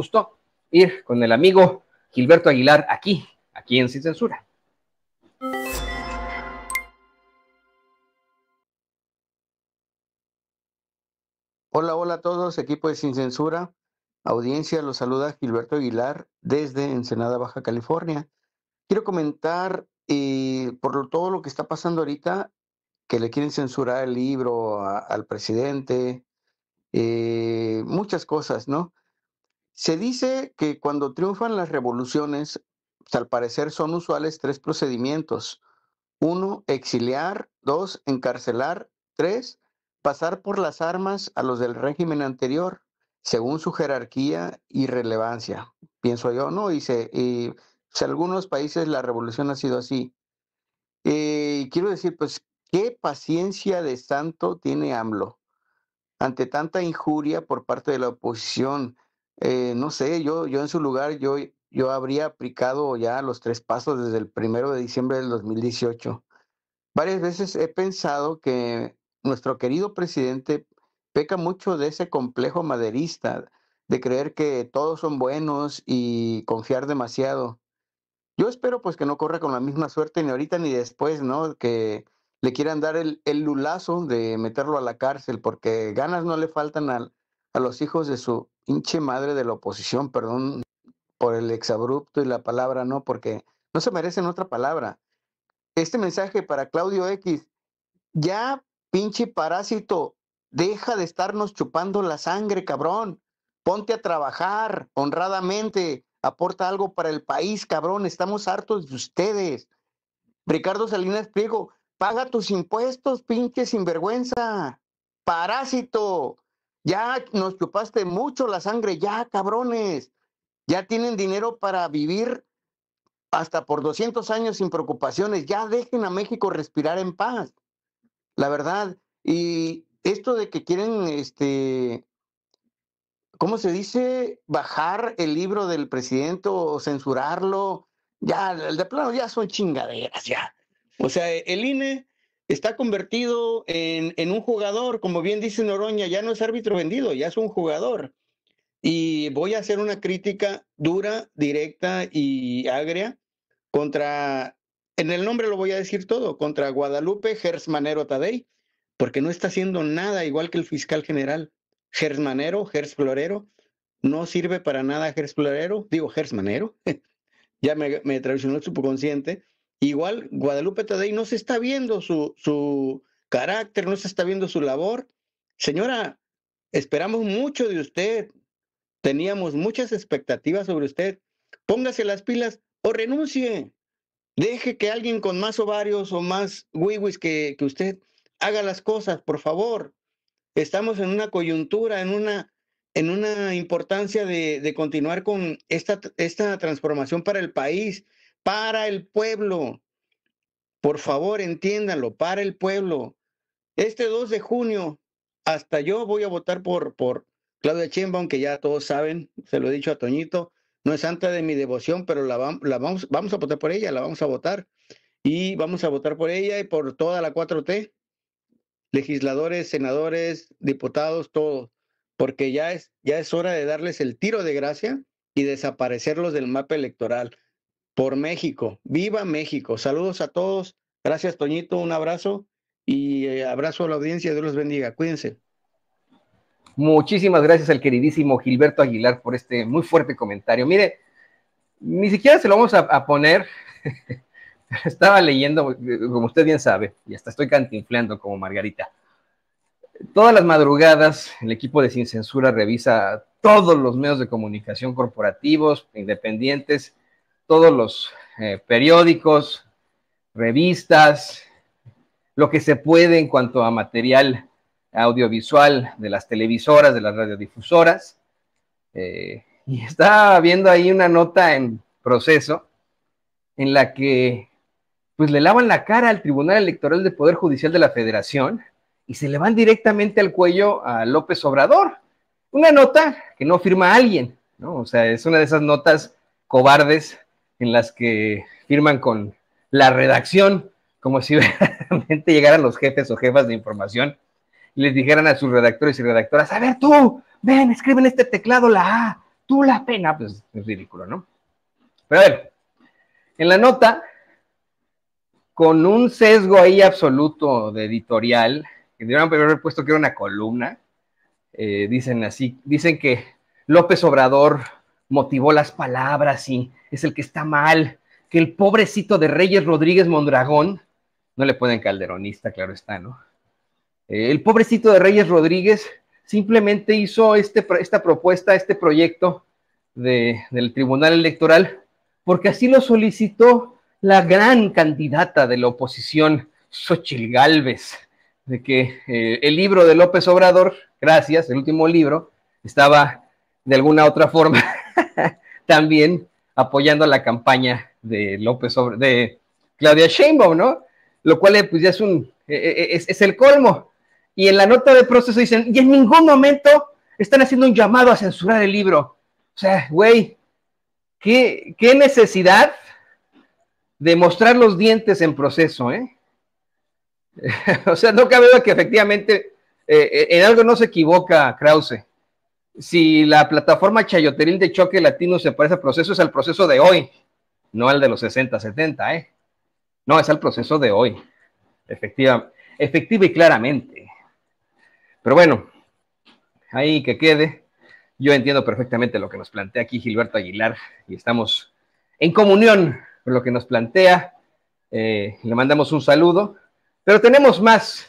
Gusto ir con el amigo Gilberto Aguilar aquí, aquí en Sin Censura. Hola, hola a todos, equipo de Sin Censura. Audiencia, los saluda Gilberto Aguilar desde Ensenada, Baja California. Quiero comentar eh, por todo lo que está pasando ahorita, que le quieren censurar el libro al presidente, eh, muchas cosas, ¿no? Se dice que cuando triunfan las revoluciones, pues, al parecer son usuales tres procedimientos. Uno, exiliar. Dos, encarcelar. Tres, pasar por las armas a los del régimen anterior, según su jerarquía y relevancia. Pienso yo, ¿no? Y, y pues, algunos países la revolución ha sido así. Y eh, quiero decir, pues, ¿qué paciencia de santo tiene AMLO ante tanta injuria por parte de la oposición? Eh, no sé, yo, yo en su lugar, yo, yo habría aplicado ya los tres pasos desde el primero de diciembre del 2018. Varias veces he pensado que nuestro querido presidente peca mucho de ese complejo maderista, de creer que todos son buenos y confiar demasiado. Yo espero pues que no corra con la misma suerte ni ahorita ni después, ¿no? Que le quieran dar el, el lulazo de meterlo a la cárcel, porque ganas no le faltan al, a los hijos de su pinche madre de la oposición, perdón por el exabrupto y la palabra no, porque no se merecen otra palabra. Este mensaje para Claudio X, ya pinche parásito, deja de estarnos chupando la sangre, cabrón. Ponte a trabajar honradamente, aporta algo para el país, cabrón. Estamos hartos de ustedes. Ricardo Salinas Pliego, paga tus impuestos, pinche sinvergüenza. Parásito, ya nos chupaste mucho la sangre, ya cabrones. Ya tienen dinero para vivir hasta por 200 años sin preocupaciones. Ya dejen a México respirar en paz. La verdad. Y esto de que quieren, este, ¿cómo se dice? Bajar el libro del presidente o censurarlo. Ya, de plano, ya son chingaderas, ya. O sea, el INE está convertido en, en, un jugador, como bien dice Noroña, ya no es árbitro vendido, ya es un jugador. Y voy a hacer una crítica dura, directa y agria contra, en el nombre lo voy a decir todo, contra Guadalupe Gersmanero Tadei, porque no está haciendo nada igual que el fiscal general. Gersmanero, Florero, no sirve para nada Florero, digo Gersmanero, ya me, me traicionó el subconsciente Igual Guadalupe Tadei no se está viendo su, su carácter, no se está viendo su labor. Señora, esperamos mucho de usted. Teníamos muchas expectativas sobre usted. Póngase las pilas o renuncie. Deje que alguien con más ovarios o más wiwis que, que usted haga las cosas, por favor. Estamos en una coyuntura, en una, en una importancia de, de continuar con esta, esta transformación para el país para el pueblo. Por favor, entiéndanlo, para el pueblo. Este 2 de junio, hasta yo voy a votar por, por Claudia Chimba, aunque ya todos saben, se lo he dicho a Toñito, no es santa de mi devoción, pero la, la vamos, vamos a votar por ella, la vamos a votar. Y vamos a votar por ella y por toda la 4T, legisladores, senadores, diputados, todos, porque ya es, ya es hora de darles el tiro de gracia y desaparecerlos del mapa electoral por México. Viva México. Saludos a todos. Gracias, Toñito. Un abrazo y eh, abrazo a la audiencia. Dios los bendiga. Cuídense. Muchísimas gracias al queridísimo Gilberto Aguilar por este muy fuerte comentario. Mire, ni siquiera se lo vamos a, a poner. Estaba leyendo, como usted bien sabe, y hasta estoy cantinflando como Margarita. Todas las madrugadas, el equipo de Sin Censura revisa todos los medios de comunicación corporativos, independientes, todos los eh, periódicos, revistas, lo que se puede en cuanto a material audiovisual de las televisoras, de las radiodifusoras. Eh, y está viendo ahí una nota en proceso en la que pues le lavan la cara al Tribunal Electoral del Poder Judicial de la Federación y se le van directamente al cuello a López Obrador. Una nota que no firma alguien, ¿no? O sea, es una de esas notas cobardes en las que firman con la redacción, como si realmente llegaran los jefes o jefas de información y les dijeran a sus redactores y redactoras, a ver tú, ven, escriben este teclado la A, tú la pena, pues es ridículo, ¿no? Pero a ver, en la nota, con un sesgo ahí absoluto de editorial, que dieron haber puesto que era una columna, eh, dicen así, dicen que López Obrador motivó las palabras y es el que está mal, que el pobrecito de Reyes Rodríguez Mondragón, no le pueden calderonista, claro está, ¿no? Eh, el pobrecito de Reyes Rodríguez simplemente hizo este, esta propuesta, este proyecto del Tribunal Electoral, porque así lo solicitó la gran candidata de la oposición, Xochil Gálvez, de que eh, el libro de López Obrador, gracias, el último libro, estaba de alguna otra forma también apoyando la campaña de López de Claudia Sheinbaum, ¿no? Lo cual eh, pues ya es un eh, eh, es, el colmo. Y en la nota de proceso dicen, y en ningún momento están haciendo un llamado a censurar el libro. O sea, güey, ¿qué, necesidad de mostrar los dientes en proceso, ¿eh? o sea, no cabe duda que efectivamente en algo no se equivoca Krause si la plataforma chayoteril de choque latino se parece al proceso, es al proceso de hoy, no al de los 60, 70, ¿eh? No, es al proceso de hoy, efectiva, efectiva y claramente. Pero bueno, ahí que quede. Yo entiendo perfectamente lo que nos plantea aquí Gilberto Aguilar y estamos en comunión con lo que nos plantea. Eh, le mandamos un saludo, pero tenemos más